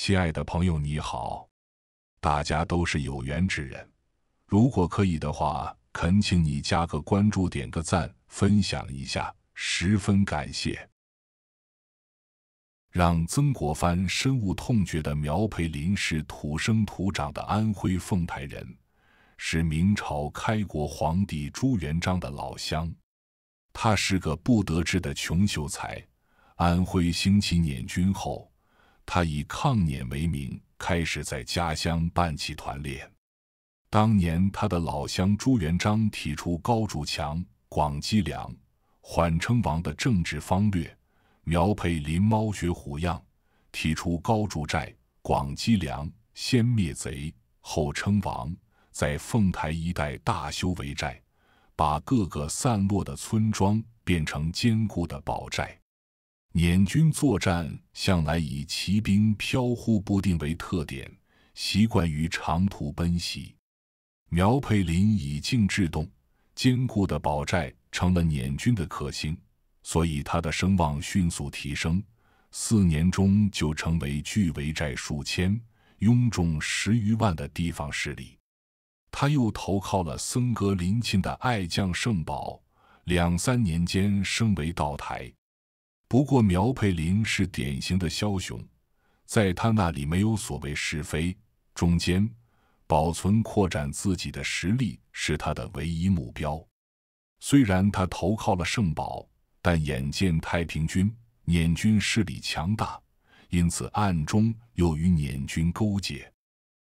亲爱的朋友，你好！大家都是有缘之人，如果可以的话，恳请你加个关注，点个赞，分享一下，十分感谢。让曾国藩深恶痛绝的苗培林是土生土长的安徽凤台人，是明朝开国皇帝朱元璋的老乡。他是个不得志的穷秀才。安徽兴起捻军后。他以抗捻为名，开始在家乡办起团练。当年，他的老乡朱元璋提出“高筑墙，广积粮，缓称王”的政治方略，苗培林猫学虎样，提出“高筑寨，广积粮，先灭贼，后称王”。在凤台一带大修围寨，把各个散落的村庄变成坚固的堡寨。捻军作战向来以骑兵飘忽不定为特点，习惯于长途奔袭。苗沛林以静制动，坚固的堡寨成了捻军的克星，所以他的声望迅速提升。四年中就成为聚围寨数千、拥众十余万的地方势力。他又投靠了僧格林沁的爱将圣宝，两三年间升为道台。不过，苗培林是典型的枭雄，在他那里没有所谓是非，中间保存、扩展自己的实力是他的唯一目标。虽然他投靠了圣保，但眼见太平军、捻军势力强大，因此暗中又与捻军勾结。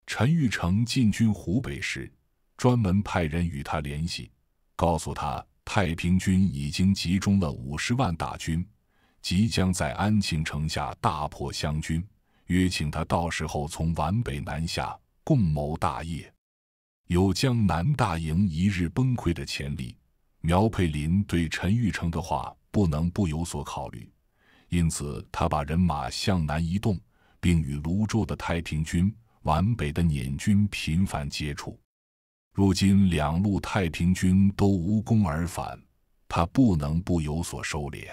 陈玉成进军湖北时，专门派人与他联系，告诉他太平军已经集中了五十万大军。即将在安庆城下大破湘军，约请他到时候从皖北南下，共谋大业。有江南大营一日崩溃的潜力，苗沛林对陈玉成的话不能不有所考虑。因此，他把人马向南移动，并与泸州的太平军、皖北的捻军频繁接触。如今两路太平军都无功而返，他不能不有所收敛。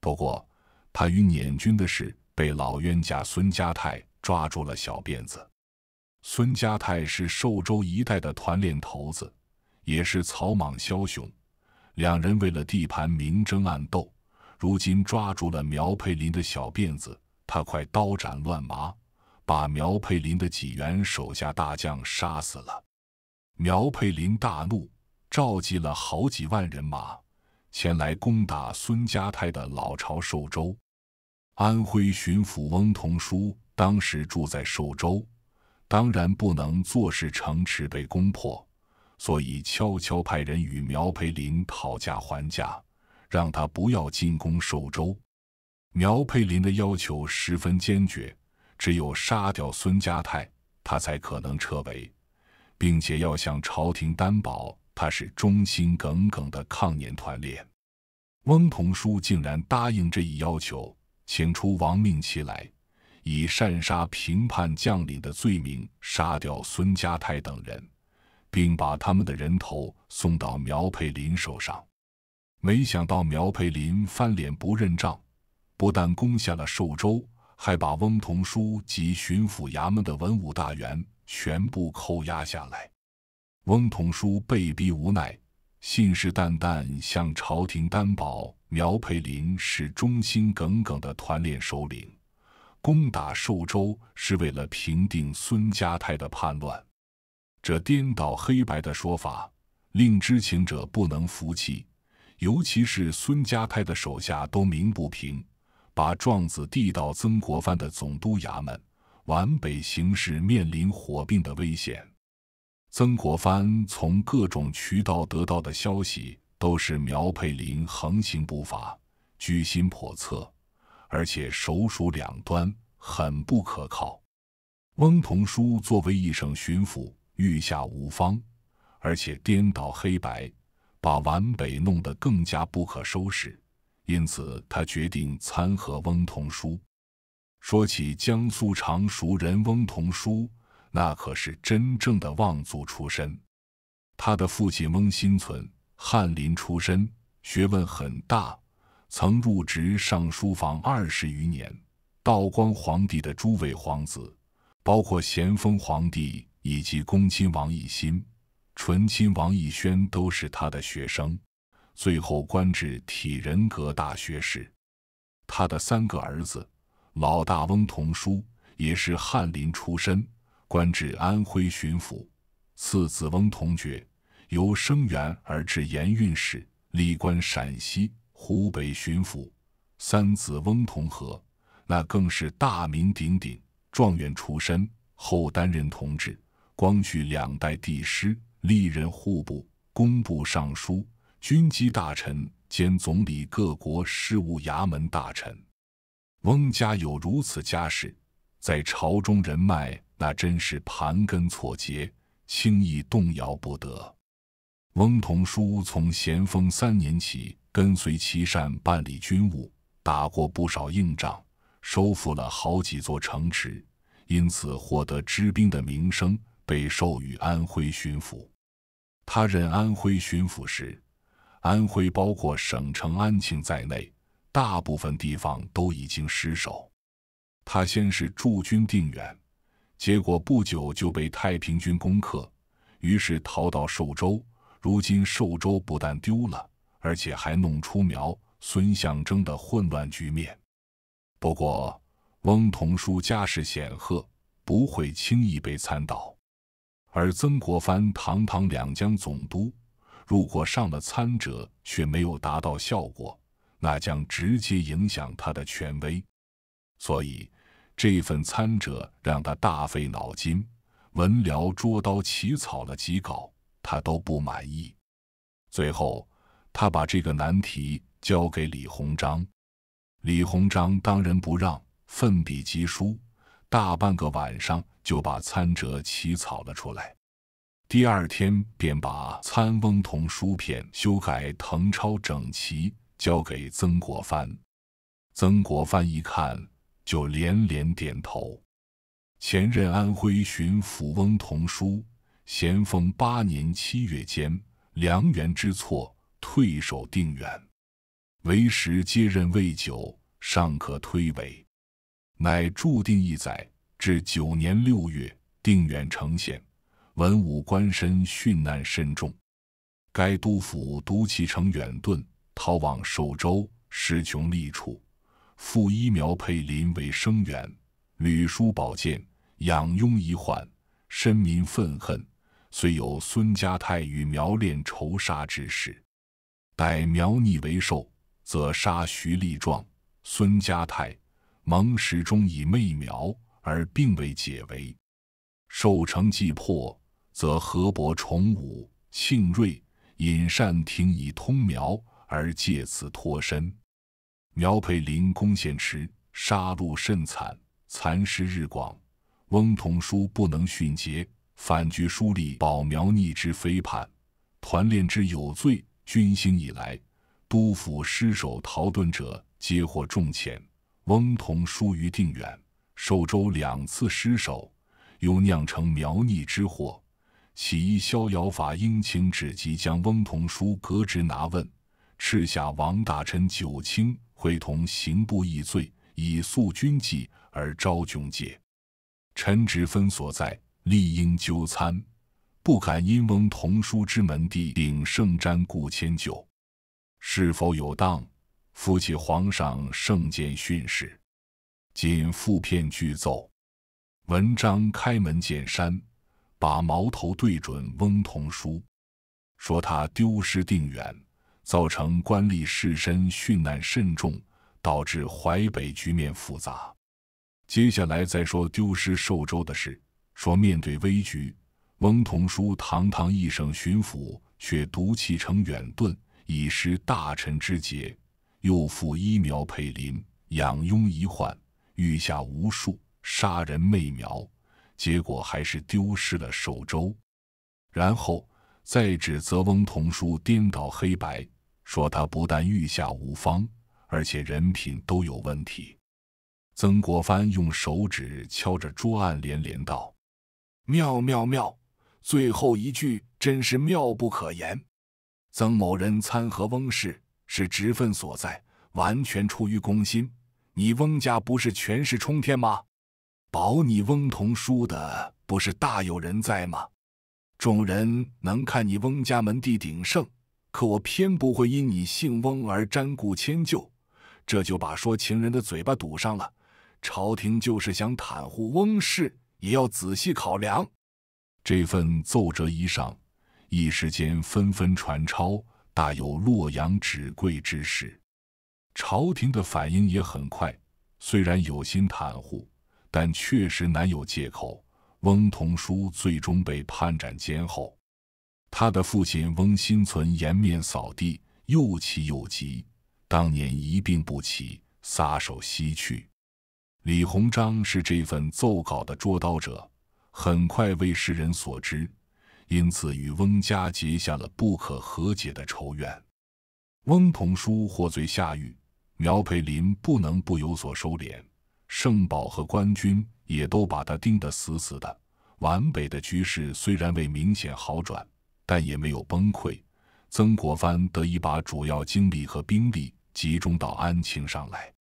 不过，他与捻军的事被老冤家孙家泰抓住了小辫子。孙家泰是寿州一带的团练头子，也是草莽枭雄。两人为了地盘明争暗斗，如今抓住了苗沛林的小辫子，他快刀斩乱麻，把苗沛林的几员手下大将杀死了。苗佩林大怒，召集了好几万人马。前来攻打孙家泰的老巢寿州，安徽巡抚翁同书当时住在寿州，当然不能坐视城池被攻破，所以悄悄派人与苗培林讨价还价，让他不要进攻寿州。苗培林的要求十分坚决，只有杀掉孙家泰，他才可能撤围，并且要向朝廷担保。他是忠心耿耿的抗年团练，翁同书竟然答应这一要求，请出亡命旗来，以擅杀平叛将领的罪名杀掉孙家泰等人，并把他们的人头送到苗培林手上。没想到苗培林翻脸不认账，不但攻下了寿州，还把翁同书及巡抚衙门的文武大员全部扣押下来。翁同书被逼无奈，信誓旦旦向朝廷担保，苗培林是忠心耿耿的团练首领，攻打寿州是为了平定孙家泰的叛乱。这颠倒黑白的说法令知情者不能服气，尤其是孙家泰的手下都鸣不平，把状子递到曾国藩的总督衙门。皖北形势面临火并的危险。曾国藩从各种渠道得到的消息都是苗沛霖横行不法，居心叵测，而且手鼠两端，很不可靠。翁同书作为一省巡抚，御下无方，而且颠倒黑白，把皖北弄得更加不可收拾，因此他决定参合翁同书。说起江苏常熟人翁同书。那可是真正的望族出身，他的父亲翁新存，翰林出身，学问很大，曾入职尚书房二十余年。道光皇帝的诸位皇子，包括咸丰皇帝以及恭亲王奕欣、醇亲王奕轩，都是他的学生。最后官至体仁阁大学士。他的三个儿子，老大翁同书，也是翰林出身。官至安徽巡抚，次子翁同爵由生员而至盐运使，历官陕西、湖北巡抚。三子翁同龢那更是大名鼎鼎，状元出身，后担任同治、光绪两代帝师，历任户部、工部尚书、军机大臣兼总理各国事务衙门大臣。翁家有如此家世。在朝中人脉，那真是盘根错节，轻易动摇不得。翁同书从咸丰三年起，跟随祁善办理军务，打过不少硬仗，收复了好几座城池，因此获得知兵的名声，被授予安徽巡抚。他任安徽巡抚时，安徽包括省城安庆在内，大部分地方都已经失守。他先是驻军定远，结果不久就被太平军攻克，于是逃到寿州。如今寿州不但丢了，而且还弄出苗孙相争的混乱局面。不过翁同书家世显赫，不会轻易被参倒。而曾国藩堂堂两江总督，如果上了参者却没有达到效果，那将直接影响他的权威。所以。这份参折让他大费脑筋，文僚捉刀起草了几稿，他都不满意。最后，他把这个难题交给李鸿章，李鸿章当仁不让，奋笔疾书，大半个晚上就把参折起草了出来。第二天便把参翁同书片修改誊抄整齐，交给曾国藩。曾国藩一看。就连连点头。前任安徽巡抚翁同书，咸丰八年七月间，梁园之错，退守定远。为时接任未久，尚可推诿。乃注定一载，至九年六月，定远城陷，文武官绅殉难深重，该督府督骑乘远遁，逃往寿州，失穷力处。父一苗配林为生源，屡疏宝剑养庸遗患，身民愤恨。虽有孙家泰与苗恋仇杀之事，待苗逆为寿，则杀徐立壮、孙家泰。蒙始终以媚苗，而并未解围。寿成既破，则何伯崇武、庆瑞引善听以通苗，而借此脱身。苗沛霖攻陷池，杀戮甚惨，残尸日广。翁同书不能殉节，反据书吏保苗逆之非叛，团练之有罪。军兴以来，督府失守逃遁者，皆获重遣。翁同书于定远、寿州两次失守，又酿成苗逆之祸。起义逍遥法，应请旨即将翁同书革职拿问。斥下王大臣九卿。会同刑部议罪，以肃军纪而昭君戒。臣职分所在，理应纠参，不敢因翁同书之门第，顶圣瞻故迁就。是否有当？夫乞皇上圣鉴训示。今附片具奏。文章开门见山，把矛头对准翁同书，说他丢失定远。造成官吏士绅殉难甚重，导致淮北局面复杂。接下来再说丢失寿州的事。说面对危局，翁同书堂堂一省巡抚，却独弃城远遁，已失大臣之节；又赴衣苗配林，养庸遗患，御下无数杀人媚苗，结果还是丢失了寿州。然后。再指责翁同书颠倒黑白，说他不但御下无方，而且人品都有问题。曾国藩用手指敲着桌案，连连道：“妙妙妙！最后一句真是妙不可言。曾某人参合翁氏，是职分所在，完全出于公心。你翁家不是权势冲天吗？保你翁同书的不是大有人在吗？”众人能看你翁家门第鼎盛，可我偏不会因你姓翁而沾顾迁就。这就把说情人的嘴巴堵上了。朝廷就是想袒护翁氏，也要仔细考量。这份奏折一上，一时间纷纷传抄，大有洛阳纸贵之势。朝廷的反应也很快，虽然有心袒护，但确实难有借口。翁同书最终被判斩监候。他的父亲翁心存颜面扫地，又气又急，当年一病不起，撒手西去。李鸿章是这份奏稿的捉刀者，很快为世人所知，因此与翁家结下了不可和解的仇怨。翁同书获罪下狱，苗培林不能不有所收敛，圣宝和官军。也都把他盯得死死的。皖北的局势虽然未明显好转，但也没有崩溃。曾国藩得以把主要精力和兵力集中到安庆上来。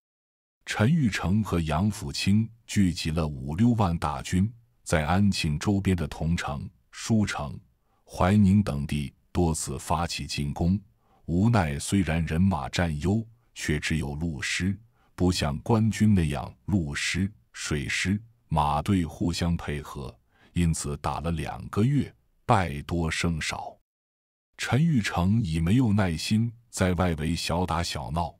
陈玉成和杨辅清聚集了五六万大军，在安庆周边的桐城、舒城、怀宁等地多次发起进攻。无奈，虽然人马占优，却只有陆师，不像官军那样陆师、水师。马队互相配合，因此打了两个月，败多胜少。陈玉成已没有耐心在外围小打小闹，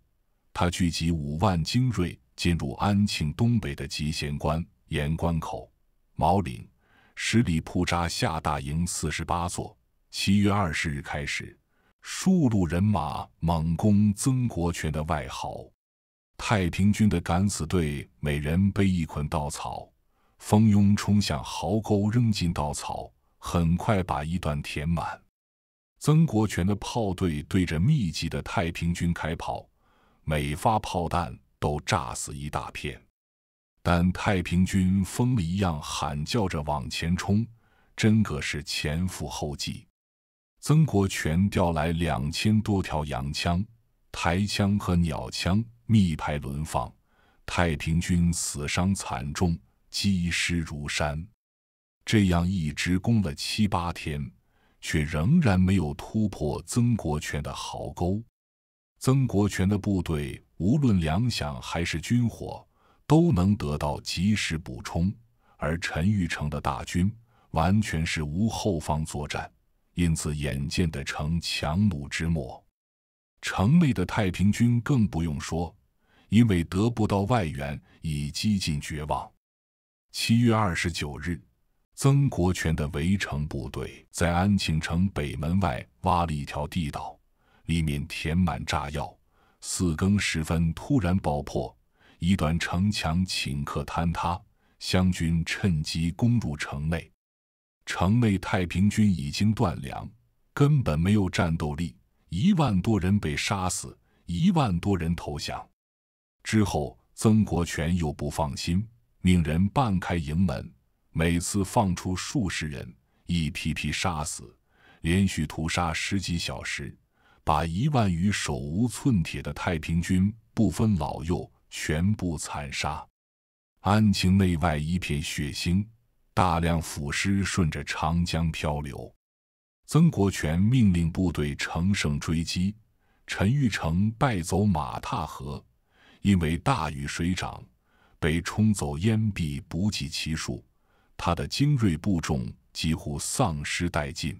他聚集五万精锐进入安庆东北的集贤关、盐关口、毛岭、十里铺扎下大营四十八座。七月二十日开始，数路人马猛攻曾国荃的外壕，太平军的敢死队每人背一捆稻草。蜂拥冲向壕沟，扔进稻草，很快把一段填满。曾国荃的炮队对着密集的太平军开炮，每发炮弹都炸死一大片。但太平军疯了一样喊叫着往前冲，真个是前赴后继。曾国荃调来两千多条洋枪、抬枪和鸟枪，密排轮放，太平军死伤惨重。积尸如山，这样一直攻了七八天，却仍然没有突破曾国荃的壕沟。曾国荃的部队无论粮饷还是军火都能得到及时补充，而陈玉成的大军完全是无后方作战，因此眼见得成强弩之末。城内的太平军更不用说，因为得不到外援，已几近绝望。七月二十九日，曾国荃的围城部队在安庆城北门外挖了一条地道，里面填满炸药。四更时分，突然爆破，一段城墙顷刻坍塌。湘军趁机攻入城内。城内太平军已经断粮，根本没有战斗力。一万多人被杀死，一万多人投降。之后，曾国荃又不放心。命人半开营门，每次放出数十人，一批批杀死，连续屠杀十几小时，把一万余手无寸铁的太平军不分老幼全部惨杀。安庆内外一片血腥，大量腐尸顺着长江漂流。曾国荃命令部队乘胜追击，陈玉成败走马踏河，因为大雨水涨。被冲走烟蔽不计其数，他的精锐部众几乎丧失殆尽。